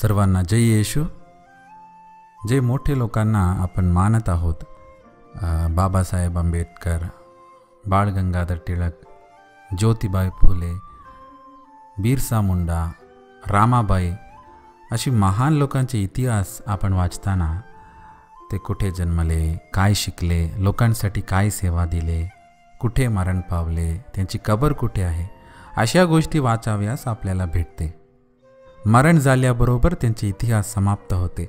सर्वांना जय येशू जे मोठे लोकांना आपण मानत आहोत बाबासाहेब आंबेडकर बाळ गंगाधर टिळक ज्योतिबाई फुले बिरसा मुंडा रामाबाई अशी महान लोकांचे इतिहास आपण वाचताना ते कुठे जन्मले काय शिकले लोकांसाठी काय सेवा दिले कुठे मरण पावले त्यांची कबर कुठे आहे अशा गोष्टी वाचाव्यास आपल्याला भेटते मरण झाल्याबरोबर त्यांचे इतिहास समाप्त होते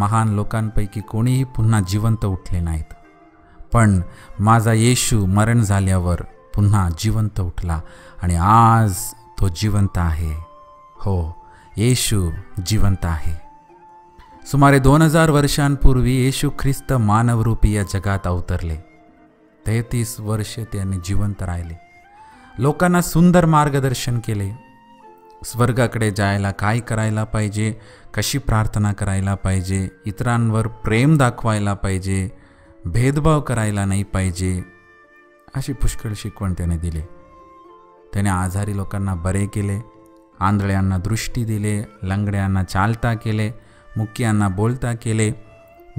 महान लोकांपैकी कोणीही पुन्हा जिवंत उठले नाहीत पण माझा येशू मरण झाल्यावर पुन्हा जिवंत उठला आणि आज तो जिवंत आहे हो येशू जिवंत आहे सुमारे दोन हजार वर्षांपूर्वी येशू ख्रिस्त मानवरूपी या जगात अवतरले तेहतीस वर्षे त्यांनी जिवंत राहिले लोकांना सुंदर मार्गदर्शन केले स्वर्गाकडे जायला काय करायला पाहिजे कशी प्रार्थना करायला पाहिजे इतरांवर प्रेम दाखवायला पाहिजे भेदभाव करायला नाही पाहिजे अशी पुष्कळ शिकवण त्याने दिली त्याने आजारी लोकांना बरे केले आंधळ्यांना दृष्टी दिले लंगड्यांना चालता केले मुक्यांना बोलता केले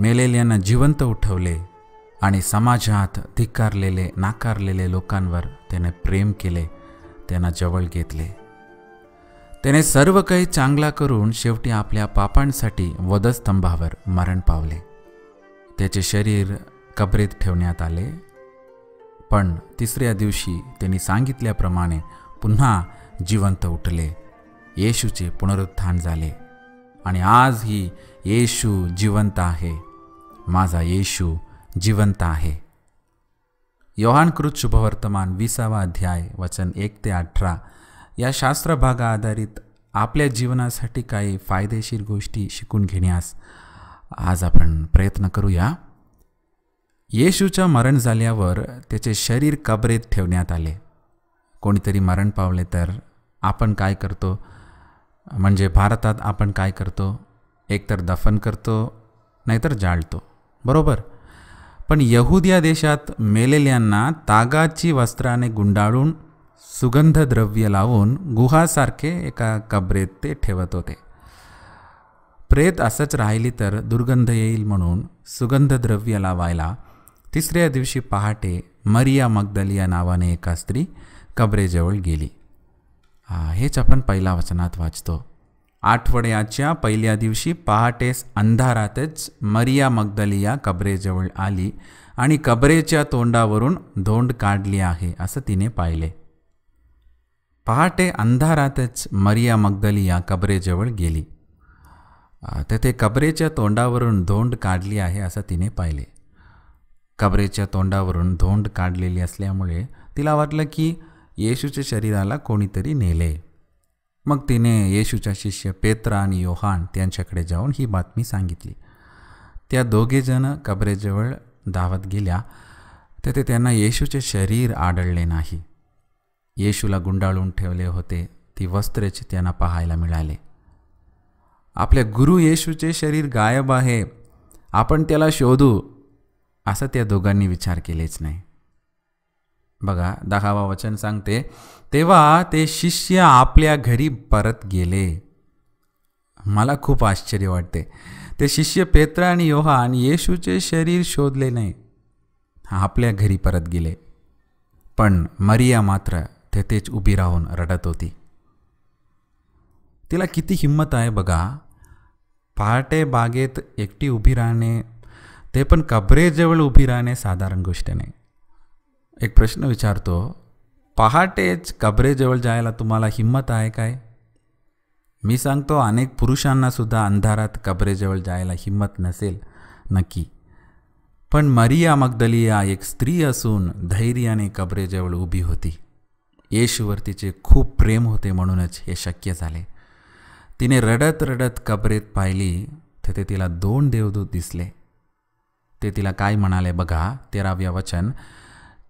मेलेल्यांना जिवंत उठवले आणि समाजात धिकारलेले नाकारलेले लोकांवर त्याने प्रेम केले त्यांना जवळ घेतले त्याने सर्व काही चांगला करून शेवटी आपल्या पापांसाठी वधस्तंभावर मरण पावले त्याचे शरीर कबरेत ठेवण्यात आले पण तिसऱ्या दिवशी त्यांनी सांगितल्याप्रमाणे पुन्हा जिवंत उठले येशूचे पुनरुत्थान झाले आणि आज ही येशू जिवंत आहे माझा येशू जिवंत आहे योहानकृत शुभवर्तमान विसावा अध्याय वचन एक ते अठरा या शास्त्रभागा आधारित आपल्या जीवनासाठी काही फायदेशीर गोष्टी शिकून घेण्यास आज आपण प्रयत्न करूया येशूच्या मरण झाल्यावर त्याचे शरीर कबरेत ठेवण्यात आले कोणीतरी मरण पावले तर आपण काय करतो म्हणजे भारतात आपण काय करतो एकतर दफन करतो नाहीतर जाळतो बरोबर पण यहूद देशात मेलेल्यांना तागाची वस्त्राने गुंडाळून सुगंध द्रव्य लावून गुहासारखे एका कबरेत ते ठेवत होते प्रेत असंच राहिली तर दुर्गंध येईल म्हणून सुगंध द्रव्य लावायला तिसऱ्या दिवशी पहाटे मरिया मगदलिया नावाने एका स्त्री कबरेजवळ गेली हेच आपण पहिल्या वचनात वाचतो आठवड्याच्या पहिल्या दिवशी पहाटेस अंधारातच मरिया मगदलिया कबरेजवळ आली आणि कबरेच्या तोंडावरून धोंड काढली आहे असं तिने पाहिले पहाटे अंधारातच मरिया मगदली या कबरेजवळ गेली तेथे कबरेच्या तोंडावरून धोंड काढली आहे असं तिने पाहिले कबरेच्या तोंडावरून धोंड काढलेली असल्यामुळे तिला वाटलं की येशूच्या शरीराला कोणीतरी नेले मग तिने येशूचा शिष्य पेत्रा आणि योहान त्यांच्याकडे जाऊन ही बातमी सांगितली त्या दोघेजणं कबरेजवळ धावत गेल्या तेथे त्यांना येशूचे शरीर आढळले नाही येशूला गुंडाळून ठेवले होते ती वस्त्रेच त्यांना पाहायला मिळाले आपल्या गुरु येशूचे शरीर गायब आहे आपण त्याला शोधू असं त्या दोघांनी विचार केलेच नाही बघा दहावा वचन सांगते तेव्हा ते शिष्य आपल्या घरी परत गेले मला खूप आश्चर्य वाटते ते शिष्य पेत्र आणि योहान येशूचे शरीर शोधले नाही आपल्या घरी परत गेले पण मरिया मात्र तेथेच उभी राहून रडत होती तिला किती हिंमत आहे बघा पहाटे बागेत एकटी उभी राहणे ते पण कबरेजवळ उभी राहणे साधारण गोष्ट नाही एक प्रश्न विचारतो पहाटेच कबरेजवळ जायला तुम्हाला हिंमत आहे काय मी सांगतो अनेक पुरुषांनासुद्धा अंधारात कबरेजवळ जायला हिंमत नसेल नक्की पण मरिया मगदलिया एक स्त्री असून धैर्याने कबरेजवळ उभी होती येशूवर तिचे खूप प्रेम होते म्हणूनच हे शक्य झाले तिने रडत रडत कबरेत पाहिली तेथे तिला दोन देवदूत दिसले ते तिला काय म्हणाले बघा तेराव्या वचन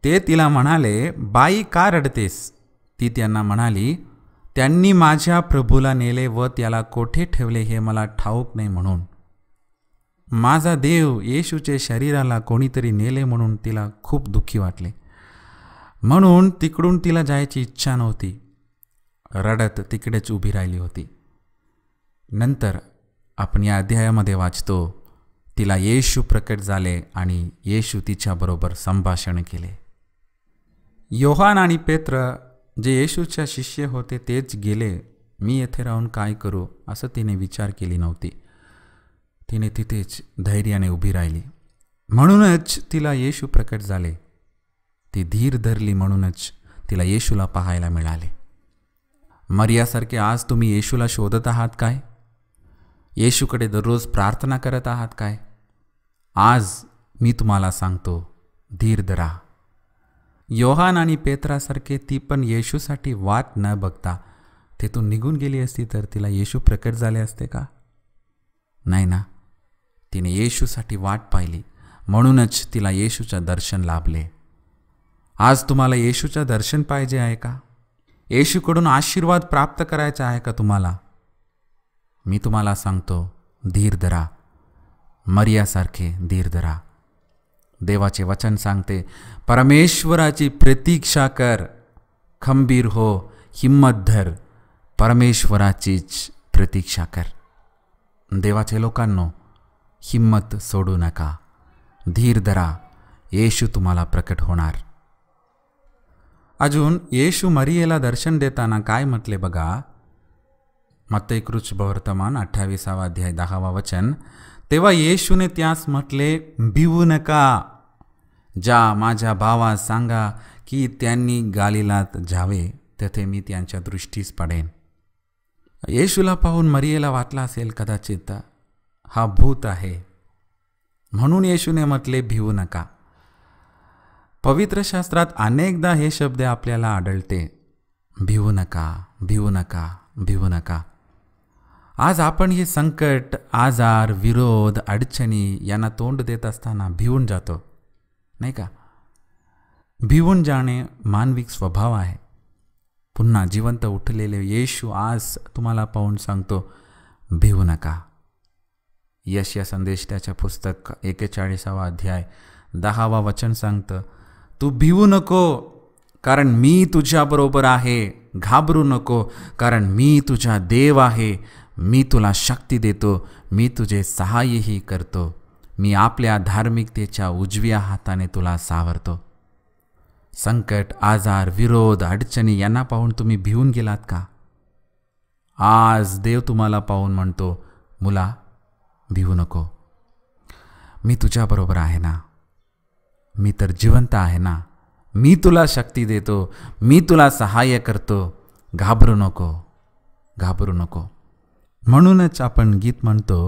ते तिला म्हणाले बाई का रडतेस ती त्यांना म्हणाली त्यांनी माझ्या प्रभूला नेले व त्याला कोठे ठेवले हे मला ठाऊक नाही म्हणून माझा देव येशूचे शरीराला कोणीतरी नेले म्हणून तिला खूप दुःखी वाटले म्हणून तिकडून तिला जायची इच्छा नव्हती रडत तिकडेच उभी राहिली होती नंतर आपण या अध्यायामध्ये वाचतो तिला येशू प्रकट झाले आणि येशू तिच्याबरोबर संभाषण केले योहान आणि पेत्र जे येशूच्या शिष्य होते तेच गेले मी येथे राहून काय करू असं तिने विचार केली नव्हती तिने तिथेच धैर्याने उभी राहिली म्हणूनच तिला येशू प्रकट झाले ती धीर धरली म्हणूनच तिला येशूला पाहायला मिळाले मरियासारखे आज तुम्ही येशूला शोधत आहात काय येशूकडे दररोज प्रार्थना करत आहात काय आज मी तुम्हाला सांगतो धीर धरा योहान आणि पेत्रासारखे ती पण येशूसाठी वाट न बघता तेथून निघून गेली असती तर तिला येशू प्रकट झाले असते का नाही ना तिने येशूसाठी वाट पाहिली म्हणूनच तिला येशूचं दर्शन लाभले आज तुम्हाला येशूचं दर्शन पाहिजे आहे का येशूकडून आशीर्वाद प्राप्त करायचा आहे का तुम्हाला मी तुम्हाला सांगतो धीर धरा मर्यासारखे धीर धरा देवाचे वचन सांगते परमेश्वराची प्रतीक्षा कर खंबीर हो हिम्मत धर परमेश्वराचीच प्रतीक्षा कर देवाचे लोकांनो हिम्मत सोडू नका धीर धरा येशू तुम्हाला प्रकट होणार अजून येशू मरियेला दर्शन देताना काय म्हटले बघा वर्तमान अठ्ठावीसावा अध्याय दहावा वचन तेव्हा येशूने त्यास म्हटले भिवू नका जा माझ्या भावा सांगा की त्यांनी गालिलात जावे तेथे मी त्यांच्या दृष्टीस पडेन येशूला पाहून मरियेला वाटला असेल कदाचित हा भूत आहे म्हणून येशूने म्हटले भिवू नका पवित्र शास्त्रात अनेकदा हे शब्द आपल्याला आढळते भिवू नका भिवू नका भिवू नका आज आपण हे संकट आजार विरोध अडचणी यांना तोंड देत असताना भिवून जातो नाही का भिवून जाणे मानविक स्वभाव आहे पुन्हा जिवंत उठलेले येशू आज तुम्हाला पाहून सांगतो भिवू नका यश या संदेश त्याच्या पुस्तक एकेचाळीसावा अध्याय दहावा वचन सांगतं तू भिवू नको कारण मी तुझ्याबरोबर आहे घाबरू नको कारण मी तुझा देव आहे मी तुला शक्ती देतो मी तुझे सहाय्यही करतो मी आपल्या धार्मिकतेच्या उजव्या हाताने तुला सावरतो संकट आजार विरोध अडचणी यांना पाहून तुम्ही भिवून गेलात का आज देव तुम्हाला पाहून म्हणतो मुला भिवू नको मी तुझ्याबरोबर आहे ना मी तर जिवंत आहे ना मी तुला शक्ती देतो मी तुला सहाय्य करतो घाबरू नको घाबरू नको म्हणूनच आपण गीत म्हणतो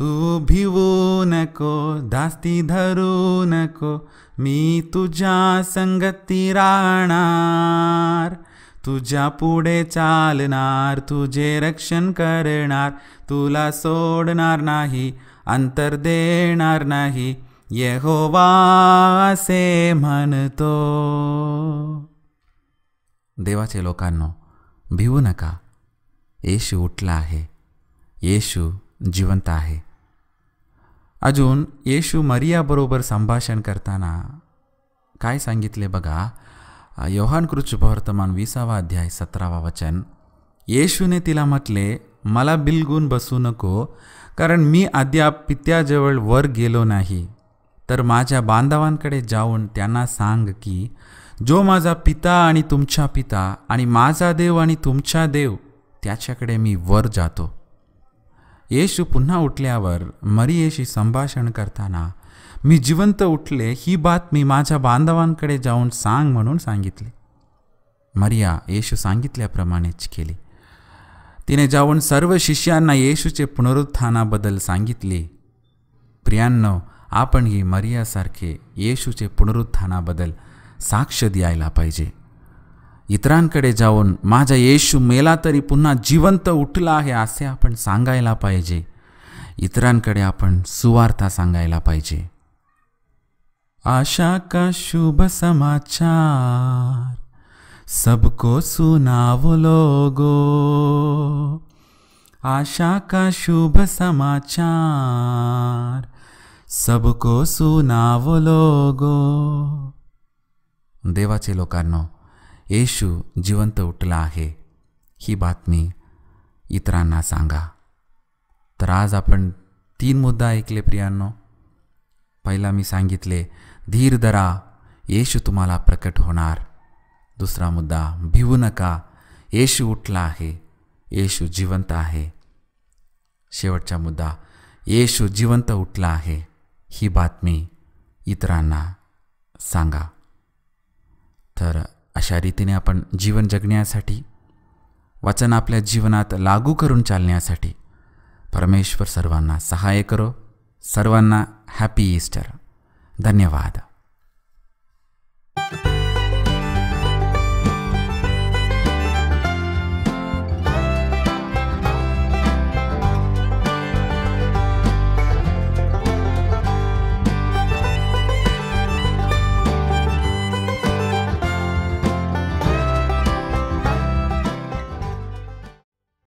तू भिवू नको धास्ती धरू नको मी तुझ्या संगती राहणार तुझ्या पुढे चालणार तुझे रक्षण करणार तुला सोडणार नाही अंतर देणार नाही येहोवा असे म्हणतो देवाचे लोकांनो भिवू नका येशू उठला आहे येशू जिवंत आहे अजून येशू मरियाबरोबर संभाषण करताना काय सांगितले बघा योहान कृष्ण वर्तमान विसावा अध्याय सतरावा वचन येशूने तिला म्हटले मला बिलगुन बसू नको कारण मी अद्याप पित्याजवळ वर गेलो नाही तर माझ्या बांधवांकडे जाऊन त्यांना सांग की जो माझा पिता आणि तुमच्या पिता आणि माझा देव आणि तुमचा देव त्याच्याकडे मी वर जातो येशू पुन्हा उठल्यावर मरियेशी संभाषण करताना मी जिवंत उठले ही बात मी माझ्या बांधवांकडे जाऊन सांग म्हणून सांगितले मरिया येशू सांगितल्याप्रमाणेच केली तिने जाऊन सर्व शिष्यांना येशूचे पुनरुत्थानाबद्दल सांगितले प्रियांनो आपणही मरियासारखे येशूचे पुनरुत्थानाबद्दल साक्ष द्यायला पाहिजे इतरांकडे जाऊन माझा येशू मेला तरी पुन्हा जिवंत उठला आहे असे आपण सांगायला पाहिजे इतरांकडे आपण सुवार्ता सांगायला पाहिजे आशा का शुभ समाचार सबको सुनावो लोगो आशा का शुभ समाचार सबको सुनावलो गो देवाचे लोकांनो येशू जिवंत उठला आहे ही बातमी इतरांना सांगा तर आज आपण तीन मुद्दा ऐकले प्रियांनो पहिला मी सांगितले धीर धरा येशू तुम्हाला प्रकट होणार दुसरा मुद्दा भिवू नका येशू उठला आहे येशू जिवंत आहे शेवटचा मुद्दा येशू जिवंत उठला आहे ही बातमी इतरांना सांगा तर अशा रीतीने आपण जीवन जगण्यासाठी वचन आपल्या जीवनात लागू करून चालण्यासाठी परमेश्वर सर्वांना सहाय्य करो सर्वांना हॅपी ईस्टर धन्यवाद